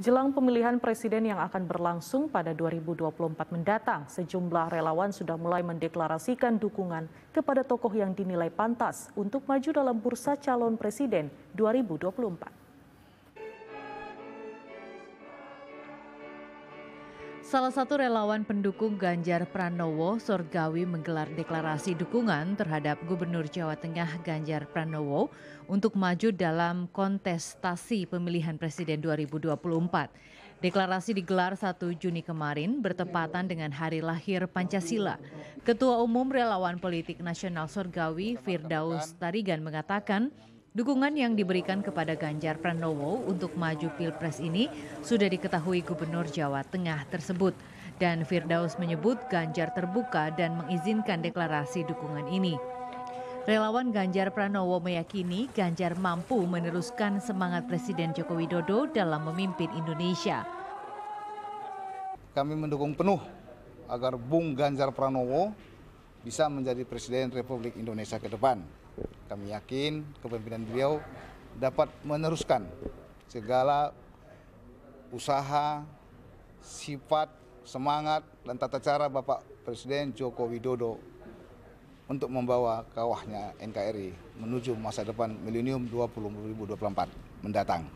Jelang pemilihan presiden yang akan berlangsung pada 2024 mendatang, sejumlah relawan sudah mulai mendeklarasikan dukungan kepada tokoh yang dinilai pantas untuk maju dalam bursa calon presiden 2024. Salah satu relawan pendukung Ganjar Pranowo, Sorgawi menggelar deklarasi dukungan terhadap Gubernur Jawa Tengah Ganjar Pranowo untuk maju dalam kontestasi pemilihan Presiden 2024. Deklarasi digelar 1 Juni kemarin bertepatan dengan hari lahir Pancasila. Ketua Umum Relawan Politik Nasional Sorgawi, Firdaus Tarigan mengatakan, Dukungan yang diberikan kepada Ganjar Pranowo untuk maju pilpres ini sudah diketahui Gubernur Jawa Tengah tersebut. Dan Firdaus menyebut Ganjar terbuka dan mengizinkan deklarasi dukungan ini. Relawan Ganjar Pranowo meyakini Ganjar mampu meneruskan semangat Presiden Joko Widodo dalam memimpin Indonesia. Kami mendukung penuh agar Bung Ganjar Pranowo bisa menjadi Presiden Republik Indonesia ke depan. Kami yakin kepemimpinan beliau dapat meneruskan segala usaha, sifat, semangat, dan tata cara Bapak Presiden Joko Widodo untuk membawa kawahnya NKRI menuju masa depan milenium 2024 mendatang.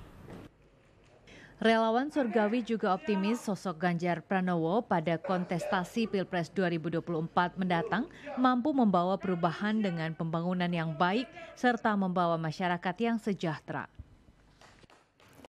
Relawan Surgawi juga optimis sosok Ganjar Pranowo pada kontestasi Pilpres 2024 mendatang mampu membawa perubahan dengan pembangunan yang baik serta membawa masyarakat yang sejahtera.